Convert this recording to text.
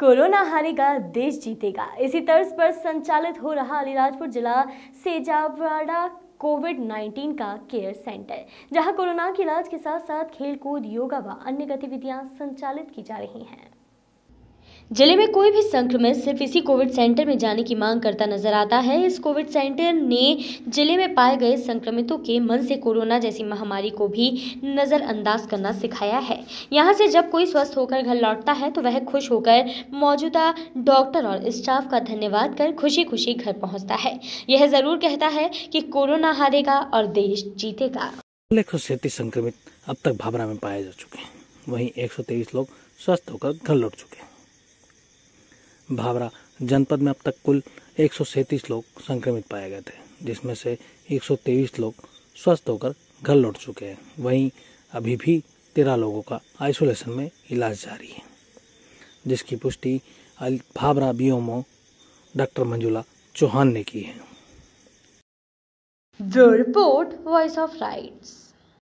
corona हारेगा देश जीतेगा इसी तर्ज पर संचालित हो रहा अलीराजपुर जिला सेजावाड़ा कोविड 19 का केयर सेंटर जहां कोरोना के इलाज के साथ साथ खेलकूद योगा व अन्य गतिविधियां संचालित की जा रही हैं जिले में कोई भी संक्रमित सिर्फ इसी कोविड सेंटर में जाने की मांग करता नजर आता है इस कोविड सेंटर ने जिले में पाए गए संक्रमितों के मन से कोरोना जैसी महामारी को भी नज़रअंदाज करना सिखाया है यहाँ से जब कोई स्वस्थ होकर घर लौटता है तो वह खुश होकर मौजूदा डॉक्टर और स्टाफ का धन्यवाद कर खुशी खुशी घर पहुँचता है यह ज़रूर कहता है कि कोरोना हारेगा और देश जीतेगा लाख संक्रमित अब तक भावना में पाए जा चुके हैं वहीं 123 लोग स्वस्थ होकर घर लौट चुके हैं भावरा जनपद में अब तक कुल एक लोग संक्रमित पाए गए थे जिसमें से एक लोग स्वस्थ होकर घर लौट चुके हैं वहीं अभी भी तेरह लोगों का आइसोलेशन में इलाज जारी है जिसकी पुष्टि भाभरा बीओमो डॉक्टर मंजुला चौहान ने की है जो रिपोर्ट वॉइस ऑफ राइट्स